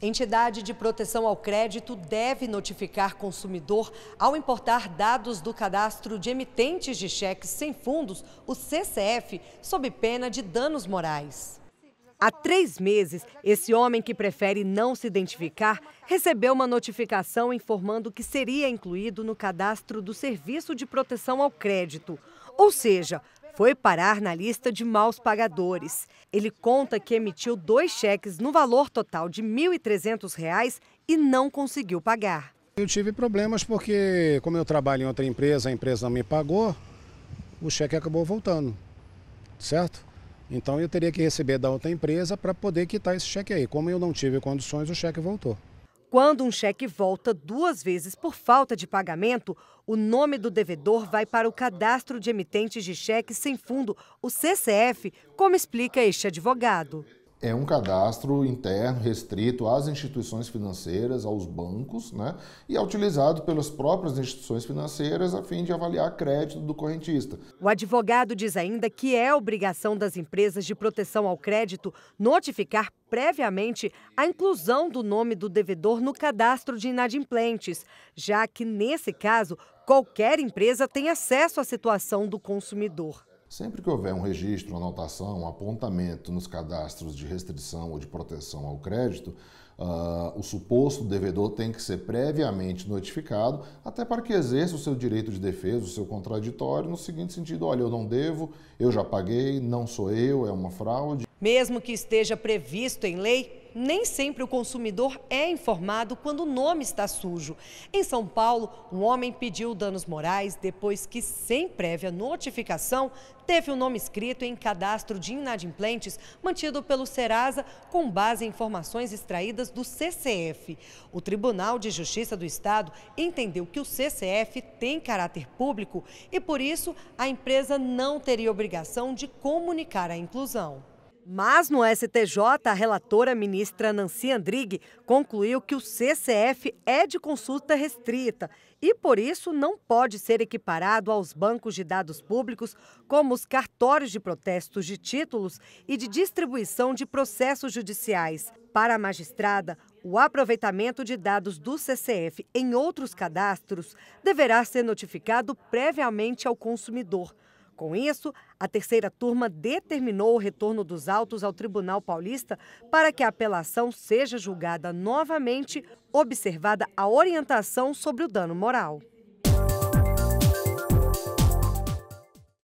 Entidade de proteção ao crédito deve notificar consumidor ao importar dados do cadastro de emitentes de cheques sem fundos, o CCF, sob pena de danos morais. Há três meses, esse homem que prefere não se identificar recebeu uma notificação informando que seria incluído no cadastro do Serviço de Proteção ao Crédito. Ou seja, foi parar na lista de maus pagadores. Ele conta que emitiu dois cheques no valor total de R$ 1.300 e não conseguiu pagar. Eu tive problemas porque, como eu trabalho em outra empresa, a empresa não me pagou, o cheque acabou voltando, certo? Então eu teria que receber da outra empresa para poder quitar esse cheque aí. Como eu não tive condições, o cheque voltou. Quando um cheque volta duas vezes por falta de pagamento, o nome do devedor vai para o cadastro de emitentes de cheques sem fundo, o CCF, como explica este advogado é um cadastro interno restrito às instituições financeiras, aos bancos, né? e é utilizado pelas próprias instituições financeiras a fim de avaliar crédito do correntista. O advogado diz ainda que é obrigação das empresas de proteção ao crédito notificar previamente a inclusão do nome do devedor no cadastro de inadimplentes, já que, nesse caso, qualquer empresa tem acesso à situação do consumidor. Sempre que houver um registro, uma anotação, um apontamento nos cadastros de restrição ou de proteção ao crédito, uh, o suposto devedor tem que ser previamente notificado, até para que exerça o seu direito de defesa, o seu contraditório, no seguinte sentido: olha, eu não devo, eu já paguei, não sou eu, é uma fraude. Mesmo que esteja previsto em lei, nem sempre o consumidor é informado quando o nome está sujo. Em São Paulo, um homem pediu danos morais depois que, sem prévia notificação, teve o nome escrito em cadastro de inadimplentes mantido pelo Serasa com base em informações extraídas do CCF. O Tribunal de Justiça do Estado entendeu que o CCF tem caráter público e, por isso, a empresa não teria obrigação de comunicar a inclusão. Mas no STJ, a relatora ministra Nancy Andrighi concluiu que o CCF é de consulta restrita e, por isso, não pode ser equiparado aos bancos de dados públicos, como os cartórios de protestos de títulos e de distribuição de processos judiciais. Para a magistrada, o aproveitamento de dados do CCF em outros cadastros deverá ser notificado previamente ao consumidor. Com isso, a terceira turma determinou o retorno dos autos ao Tribunal Paulista para que a apelação seja julgada novamente, observada a orientação sobre o dano moral.